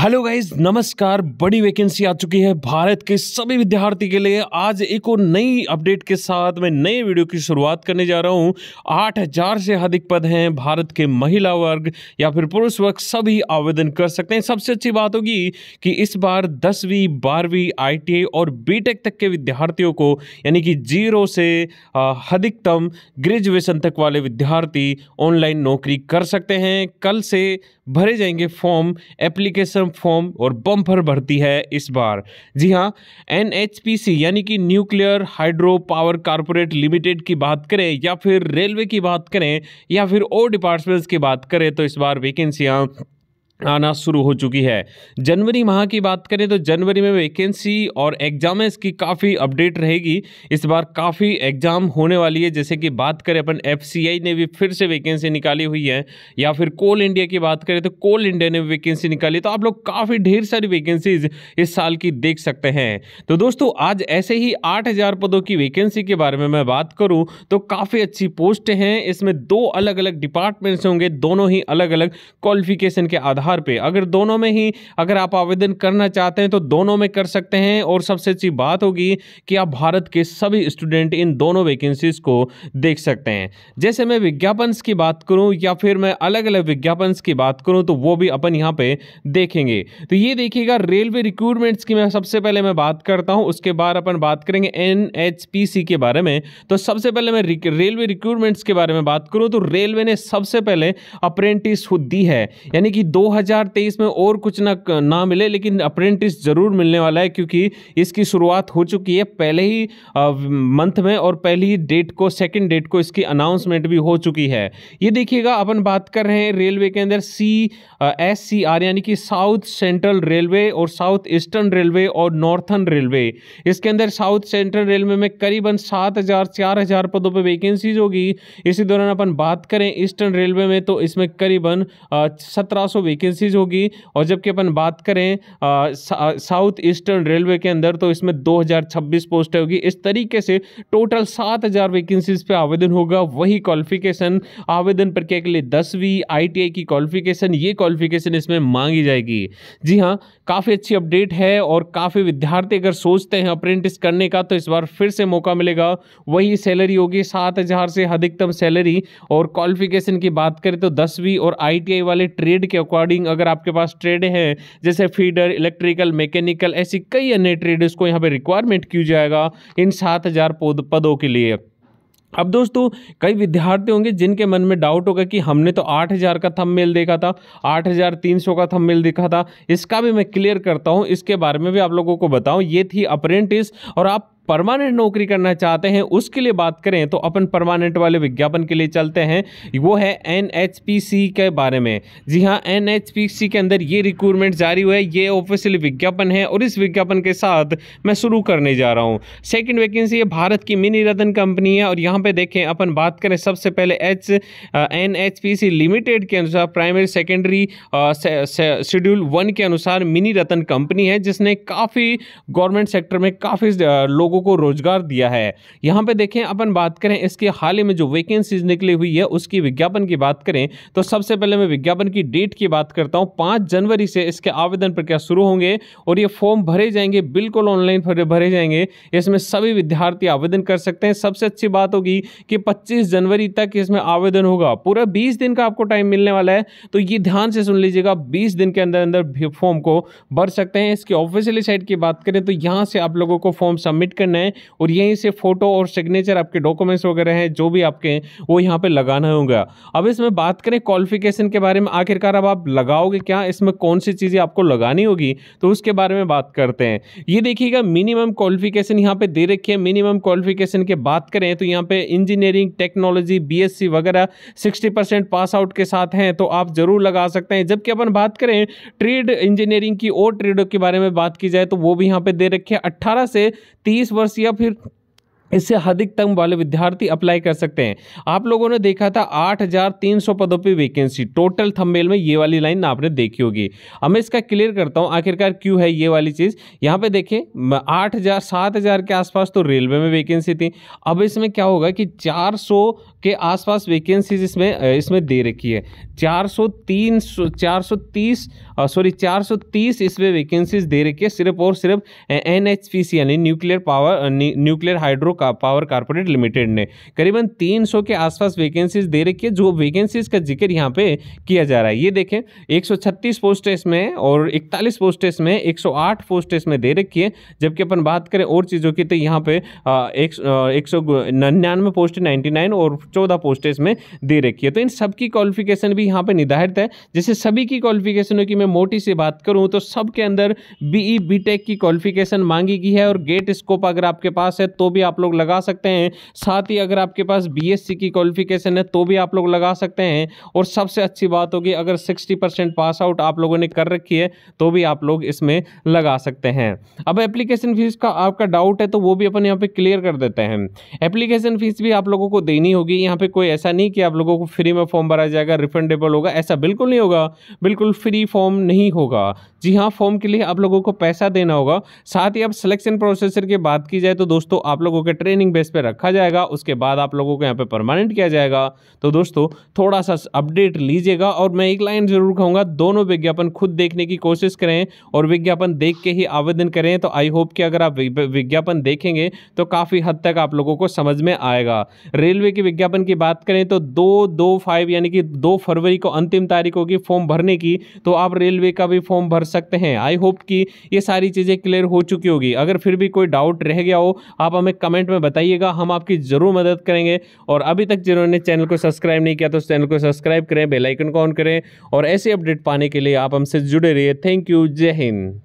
hello guys नमस्कार बड़ी vacancy आ चुकी है भारत के सभी विद्यार्थी के लिए आज एक और नई अपडेट के साथ मैं नए वीडियो की शुरुआत करने जा रहा आठ 8000 से अधिक पद हैं भारत के महिला वर्ग या फिर पुरुष वर्ग सभी आवेदन कर सकते हैं सबसे अच्छी बात होगी कि इस बार दसवीं बारहवीं आई और बी तक के विद्यार्थियों को यानी कि जीरो से अधिकतम ग्रेजुएशन तक वाले विद्यार्थी ऑनलाइन नौकरी कर सकते हैं कल से भरे जाएंगे फॉर्म एप्लीकेशन गर्म फॉर्म और बम्पर भरती है इस बार जी हाँ एन यानी कि nuclear hydro power corporate limited की बात करें या फिर रेलवे की बात करें या फिर और डिपार्टमेंट्स की बात करें तो इस बार वैकेंसियाँ आना शुरू हो चुकी है जनवरी माह की बात करें तो जनवरी में वैकेंसी और एग्ज़ाम है इसकी काफ़ी अपडेट रहेगी इस बार काफ़ी एग्ज़ाम होने वाली है जैसे कि बात करें अपन एफ ने भी फिर से वैकेंसी निकाली हुई है या फिर कोल इंडिया की बात करें तो कोल इंडिया ने भी वैकेंसी निकाली तो आप लोग काफ़ी ढेर सारी वैकेंसीज इस साल की देख सकते हैं तो दोस्तों आज ऐसे ही आठ पदों की वैकेंसी के बारे में मैं बात करूँ तो काफ़ी अच्छी पोस्ट हैं इसमें दो अलग अलग डिपार्टमेंट्स होंगे दोनों ही अलग अलग क्वालिफिकेशन के आधार आधार पे अगर दोनों में ही अगर आप आवेदन करना चाहते हैं तो दोनों में कर सकते हैं और सबसे अच्छी बात होगी कि आप भारत के सभी स्टूडेंट इन दोनों वैकेंसीज को देख सकते हैं जैसे मैं विज्ञापन की बात करूँ या फिर मैं अलग अलग विज्ञापन की बात करूँ तो वो भी अपन यहाँ पर देखेंगे तो ये देखिएगा रेलवे रिक्रूटमेंट्स की मैं सबसे पहले मैं बात करता हूँ उसके बाद अपन बात करेंगे एन के बारे में तो सबसे पहले मैं रेलवे रिक्रूटमेंट्स के बारे में बात करूँ तो रेलवे ने सबसे पहले अप्रेंटिस दी है यानी कि दो 2023 में और कुछ ना ना मिले लेकिन अप्रेंटिस ज़रूर मिलने वाला है क्योंकि इसकी शुरुआत हो चुकी है पहले ही मंथ में और पहले ही डेट को सेकेंड डेट को इसकी अनाउंसमेंट भी हो चुकी है ये देखिएगा अपन बात कर रहे हैं रेलवे के अंदर सी एस सी आर यानी कि साउथ सेंट्रल रेलवे और साउथ ईस्टर्न रेलवे और नॉर्थन रेलवे इसके अंदर साउथ सेंट्रल रेलवे में करीबन सात हज़ार चार हज़ार पदों पर वैकेंसीज होगी इसी दौरान अपन बात करें ईस्टर्न रेलवे में तो इसमें करीबन सत्रह सौ वैकेंसीज होगी और जबकि अपन बात करें साउथ ईस्टर्न रेलवे के अंदर तो इसमें 2026 पोस्ट होगी इस तरीके से टोटल 7000 वैकेंसीज पे आवेदन होगा वही क्वालिफिकेशन आवेदन प्रक्रिया के लिए दसवीं आई की क्वालिफिकेशन ये क्वालिफिकेशन इसमें मांगी जाएगी जी हाँ काफ़ी अच्छी अपडेट है और काफ़ी विद्यार्थी अगर सोचते हैं अप्रेंटिस करने का तो इस बार फिर से मौका मिलेगा वही सैलरी होगी सात हज़ार से अधिकतम सैलरी और क्वालिफिकेशन की बात करें तो दसवीं और आई वाले ट्रेड के अकॉर्डिंग अकॉर्डिंग अगर आपके पास ट्रेड है जैसे फीडर इलेक्ट्रिकल मैकेनिकल ऐसी कई अन्य ट्रेड को यहाँ पर रिक्वायरमेंट की जाएगा इन सात हज़ार पदों के लिए अब दोस्तों कई विद्यार्थी होंगे जिनके मन में डाउट होगा कि हमने तो 8000 का थम मेल देखा था 8300 का थम मेल देखा था इसका भी मैं क्लियर करता हूं इसके बारे में भी आप लोगों को बताऊं ये थी अप्रेंटिस और आप परमानेंट नौकरी करना चाहते हैं उसके लिए बात करें तो अपन परमानेंट वाले विज्ञापन के लिए चलते हैं वो है एन के बारे में जी हाँ एन के अंदर ये रिक्रूटमेंट जारी हुआ है ये ऑफिशियल विज्ञापन है और इस विज्ञापन के साथ मैं शुरू करने जा रहा हूँ सेकेंड वैकेंसी है भारत की मिनी रतन कंपनी है और यहाँ पर देखें अपन बात करें सबसे पहले एच एन लिमिटेड के अनुसार प्राइमरी सेकेंडरी शेड्यूल वन के अनुसार मिनी रतन कंपनी है जिसने काफ़ी गवर्नमेंट सेक्टर में काफ़ी लोग लोगों को रोजगार दिया है यहाँ पे देखें अपन बात करें इसके हाल ही में जो वैकेंसीज निकली हुई है उसकी विज्ञापन की बात करें तो सबसे पहले मैं विज्ञापन की डेट की बात करता हूँ पाँच जनवरी से इसके आवेदन प्रक्रिया शुरू होंगे और ये फॉर्म भरे जाएंगे बिल्कुल ऑनलाइन भरे जाएंगे इसमें सभी विद्यार्थी आवेदन कर सकते हैं सबसे अच्छी बात होगी कि पच्चीस जनवरी तक इसमें आवेदन होगा पूरा बीस दिन का आपको टाइम मिलने वाला है तो ये ध्यान से सुन लीजिएगा बीस दिन के अंदर अंदर फॉर्म को भर सकते हैं इसकी ऑफिशियली साइट की बात करें तो यहाँ से आप लोगों को फॉर्म सबमिट करना है और यहीं से फ़ोटो और सिग्नेचर आपके डॉक्यूमेंट्स वगैरह हैं जो भी आपके हैं वो यहाँ पे लगाना होगा अब इसमें बात करें क्वालिफिकेशन के बारे में आखिरकार अब आप लगाओगे क्या इसमें कौन सी चीज़ें आपको लगानी होगी तो उसके बारे में बात करते हैं ये देखिएगा मिनिमम क्वालिफिकेशन यहाँ पर दे रखी है मिनिमम क्वालिफिकेशन की बात करें तो यहाँ पर इंजीनियरिंग टेक्नोलॉजी बी वगैरह सिक्सटी पास आउट के साथ हैं तो आप ज़रूर लगा सकते हैं जबकि अपन बात करें ट्रेड इंजीनियरिंग की और ट्रेडों के बारे में बात की जाए तो वो भी यहाँ पे दे रखे हैं अट्ठारह से तीस वर्ष या फिर इससे अधिक तंग वाले विद्यार्थी अप्लाई कर सकते हैं आप लोगों ने देखा था 8,300 पदों पर वैकेंसी टोटल थंबनेल में ये वाली लाइन आपने देखी होगी अब मैं इसका क्लियर करता हूँ आखिरकार क्यों है ये वाली चीज़ यहाँ पे देखें 8,000 7,000 के आसपास तो रेलवे में वैकेंसी थी अब इसमें क्या होगा कि 400 के आसपास वैकेंसीज इसमें इसमें दे रखी है चार सौ सॉरी चार इसमें वैकेंसीज दे रखी है सिर्फ और सिर्फ एन यानी न्यूक्लियर पावर न्यूक्लियर हाइड्रो का पावर कॉर्पोरेट लिमिटेड ने करीबन 300 के आसपास वैकेंसीज दे रखी है जो वैकेंसीज का जिक्र यहाँ पे किया जा रहा है ये देखें 136 पोस्ट इसमें और 41 पोस्ट इसमें 108 पोस्ट इसमें दे रखी है जबकि अपन बात करें और चीज़ों की तो यहाँ पे एक सौ निन्यानवे पोस्ट नाइन्टी नाइन और चौदह पोस्ट इसमें दे रखी है तो इन सबकी क्वालिफिकेशन भी यहाँ पर निर्धारित है जैसे सभी की क्वालिफिकेशनों की मैं मोटी से बात करूँ तो सबके अंदर बी बीटेक e की क्वालिफिकेशन मांगी गई है और गेट स्कोप अगर आपके पास है तो भी आप लोग लगा सकते हैं साथ ही अगर आपके पास बीएससी की क्वालिफिकेशन है तो भी आप लोग लगा सकते हैं और सबसे अच्छी बात होगी अगर सिक्सटी परसेंट पास आउट आप लोगों ने कर रखी है तो भी आप लोग इसमें लगा सकते हैं अब एप्लीकेशन फीस का आपका डाउट है तो वो भी अपन यहाँ पे क्लियर कर देते हैं एप्लीकेशन फीस भी आप लोगों को देनी होगी यहाँ पे कोई ऐसा नहीं कि आप लोगों को फ्री में फॉर्म भरा जाएगा रिफंडेबल होगा ऐसा बिल्कुल नहीं होगा बिल्कुल फ्री फॉर्म नहीं होगा जी हाँ फॉर्म के लिए आप लोगों को पैसा देना होगा साथ ही अब सिलेक्शन प्रोसेसर की बात की जाए तो दोस्तों आप लोगों के ट्रेनिंग बेस पे रखा जाएगा उसके बाद आप लोगों को यहाँ पे परमानेंट किया जाएगा तो दोस्तों थोड़ा सा अपडेट लीजिएगा और मैं एक लाइन जरूर कहूँगा दोनों विज्ञापन खुद देखने की कोशिश करें और विज्ञापन देख के ही आवेदन करें तो आई होप कि अगर आप विज्ञापन देखेंगे तो काफ़ी हद तक आप लोगों को समझ में आएगा रेलवे के विज्ञापन की बात करें तो दो दो फाइव यानी कि दो फरवरी को अंतिम तारीख होगी फॉर्म भरने की तो आप रेलवे का भी फॉर्म भर सकते हैं आई होप कि ये सारी चीज़ें क्लियर हो चुकी होगी अगर फिर भी कोई डाउट रह गया हो आप हमें कमेंट कमेंट में बताइएगा हम आपकी ज़रूर मदद करेंगे और अभी तक जिन्होंने चैनल को सब्सक्राइब नहीं किया तो उस चैनल को सब्सक्राइब करें बेलाइकन को ऑन करें और ऐसे अपडेट पाने के लिए आप हमसे जुड़े रहिए थैंक यू जय हिंद